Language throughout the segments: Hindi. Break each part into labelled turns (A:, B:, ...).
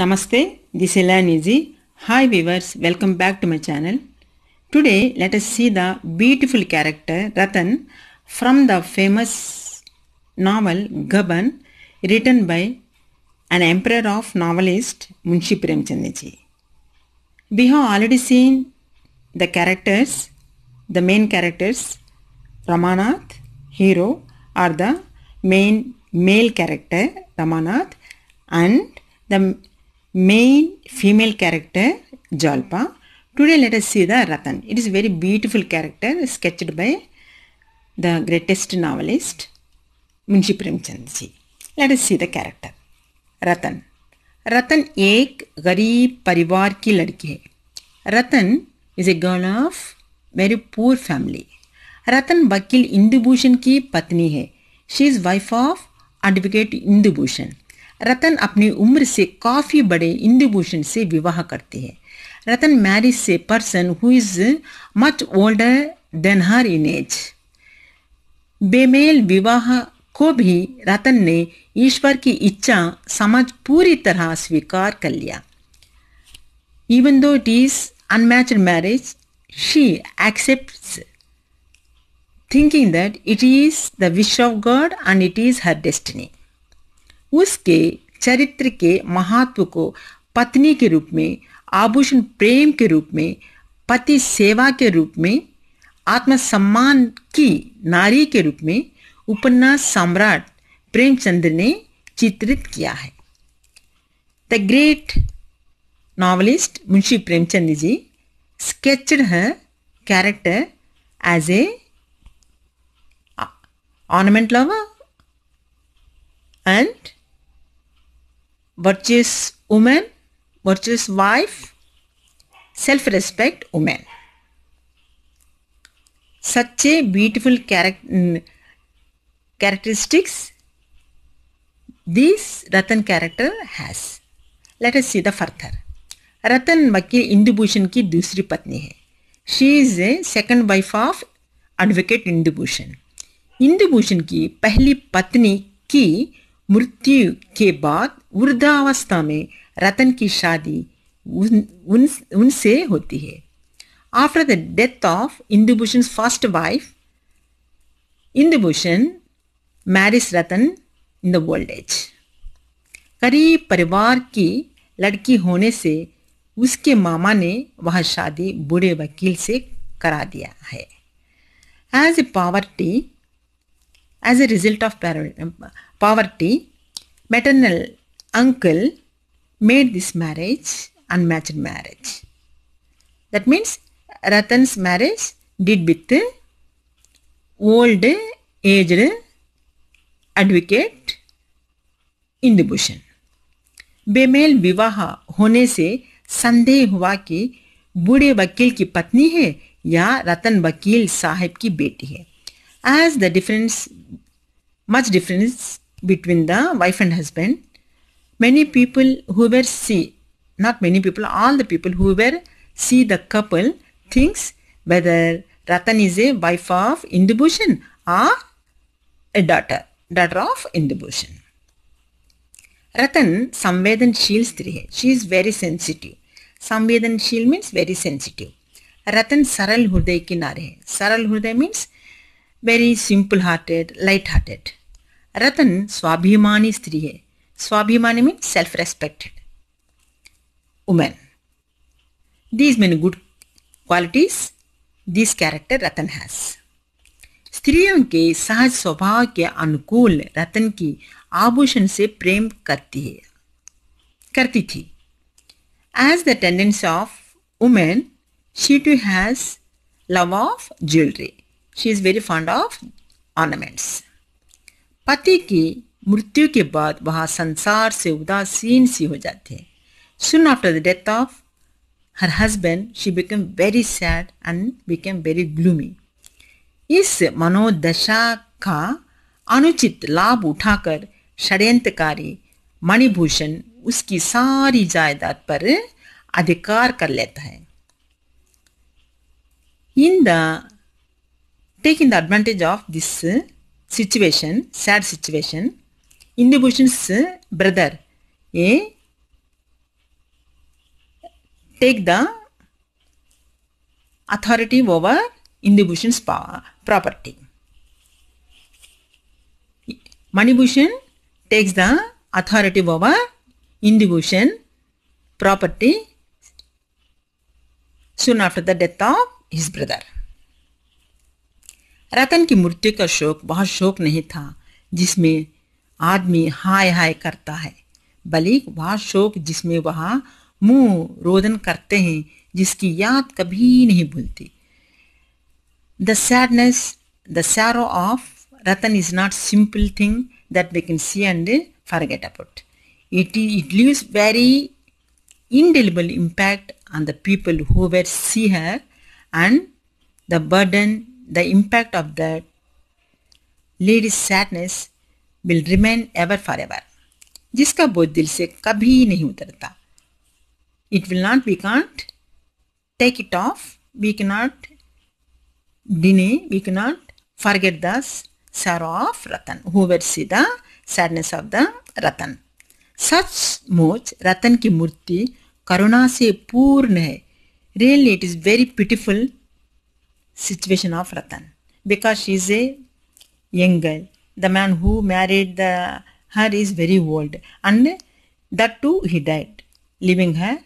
A: Namaste, this is Elanizi. Hi viewers, welcome back to my channel. Today let us see the beautiful character Ratan from the famous novel Gaban written by an emperor of novelist Munshi Premchandji. We have already seen the characters, the main characters Ramanath, hero are the main male character Ramanath and the main female character Jalpa. Today let us see the Ratan. It is a very beautiful character sketched by the greatest novelist Munshi Premchand ji. Let us see the character. Ratan. Ratan एक गरीब परिवार की लड़की है Ratan is a girl of very poor family Ratan वकील इंदुभूषण की पत्नी है she is wife of advocate Indubhushan Ratan अपनी उम्र से काफ़ी बड़े इंदुभूषण से विवाह करती है रतन मैरिज से person who is much older than her in age बेमेल विवाह को भी रतन ने ईश्वर की इच्छा समझ पूरी तरह स्वीकार कर लिया even though it is unmatch marriage she accept thinking that it is the wish of God and it is her destiny उसके चरित्र के महत्व को पत्नी के रूप में आभूषण प्रेम के रूप में पति सेवा के रूप में आत्मसम्मान की नारी के रूप में उपन्यास सम्राट प्रेमचंद्र ने चित्रित किया है the great novelist Munshi Premchand ji sketch है character as a ornament lover and virtuous woman, virtuous wife, self-respect woman. Such a beautiful character characteristics this Ratan character has. Let us see the further. Ratan वकील इंदुभूषण की दूसरी पत्नी है she is a second wife of advocate Indubhushan Indubhushan की पहली पत्नी की मृत्यु के बाद वृद्धावस्था में रतन की शादी उन, उन, उनसे होती है after the death of Indubhushan first wife Indubhushan marriage Ratan in the world age करीब परिवार की लड़की होने से उसके मामा ने वह शादी बूढ़े वकील से करा दिया है as a poverty as a result of poverty, maternal uncle made this marriage unmatched marriage. That means Ratan's marriage did with old aged advocate Indubhushan बेमेल विवाह होने से संदेह हुआ कि बूढ़े वकील की पत्नी है या रतन वकील साहब की बेटी है as the difference much difference between the wife and husband many people who were see not many people all the people who were see the couple thinks whether Ratan is a wife of Indubushan or a daughter daughter of Indubushan Ratan Samvedan स्त्री है शी इज़ वेरी सेंसिटिव संवेदनशील मीन्स वेरी सेंसिटिव रतन सरल Saral किनारे है Saral हृदय means very simple hearted light hearted Ratan स्वाभिमानी स्त्री है स्वाभिमानी mean self respected women these mean good qualities this character Ratan has स्त्रियों के सहज स्वभाव के अनुकूल रतन की आभूषण से प्रेम करती है करती थी as the tendency of women she too has love of jewellery she is very fond of ornaments पति की मृत्यु के बाद वह संसार से उदासीन सी हो जाती है सुन after the death of her husband she become very sad and become very gloomy इस मनोदशा का अनुचित लाभ उठाकर षड्यंत्रकारी मणिभूषण उसकी सारी जायदाद पर अधिकार कर लेता है in the taking the advantage of this uh, situation, sad situation, Indubhushan's uh, brother A eh, take the authority over Indubhushan's property. Manibhushan takes the authority over Indubhushan property soon after the death of his brother. Ratan की मृत्यु का शोक बहुत शोक नहीं था जिसमें आदमी हाय हाय करता है बल्कि वह शोक जिसमें वह मुंह रोदन करते हैं जिसकी याद कभी नहीं भूलती the sadness the sorrow of Ratan is not simple thing that we can see and forget about it, it leaves very indelible impact on the people who were see her and the burden the impact of that lady's sadness will remain ever forever. जिसका बोझ दिल से कभी नहीं उतरता it will not we can't take it off we can not deny we can not forget the sorrow of Ratan. Who will see the sadness of the Ratan? सच मोच रतन की मूर्ति करुणा से पूर्ण है really it is very beautiful situation of Ratan because she is a young girl. The man who married the, her is very old and that too he died leaving her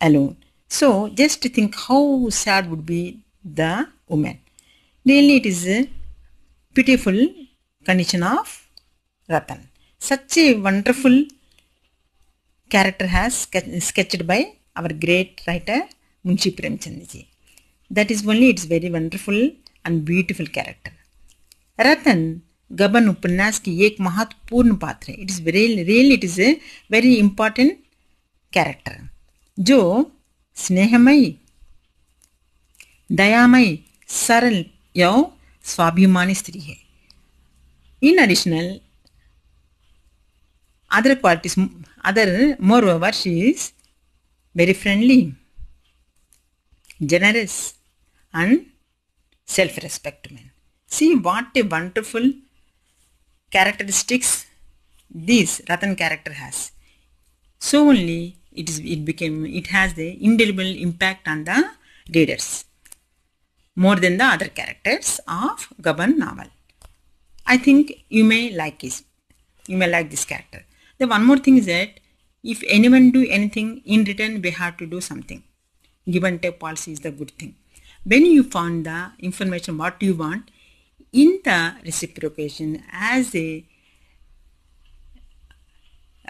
A: alone. So just think how sad would be the woman. Really it is a pitiful condition of Ratan. Such a wonderful character has sketched by our great writer Munshi Premchand ji. That is only its very wonderful and beautiful character. Ratan गबन उपन्यास की एक महत्वपूर्ण पात्र है it is real real it is a very important character जो स्नेहमयी दयामयी सरल एवं स्वाभिमानी स्त्री है in additional other qualities other moreover she is very friendly generous and self respect men. See what a wonderful characteristics this Ratan character has. So only it is it became it has the indelible impact on the readers more than the other characters of Gaban novel. I think you may like this. you may like this character. The one more thing is that if anyone do anything in return we have to do something. Give and take policy is the good thing when you found the information what you want in the reciprocation as a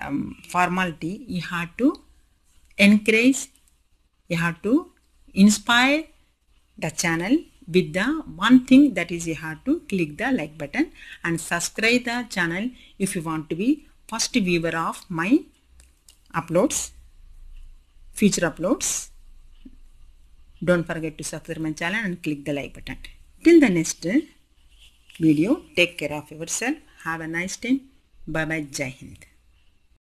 A: um, formality you have to encourage you have to inspire the channel with the one thing that is you have to click the like button and subscribe the channel if you want to be first viewer of my uploads future uploads don't forget to subscribe my channel and click the like button. Till the next video, take care of yourself. Have a nice day. Bye bye. Jai Hind.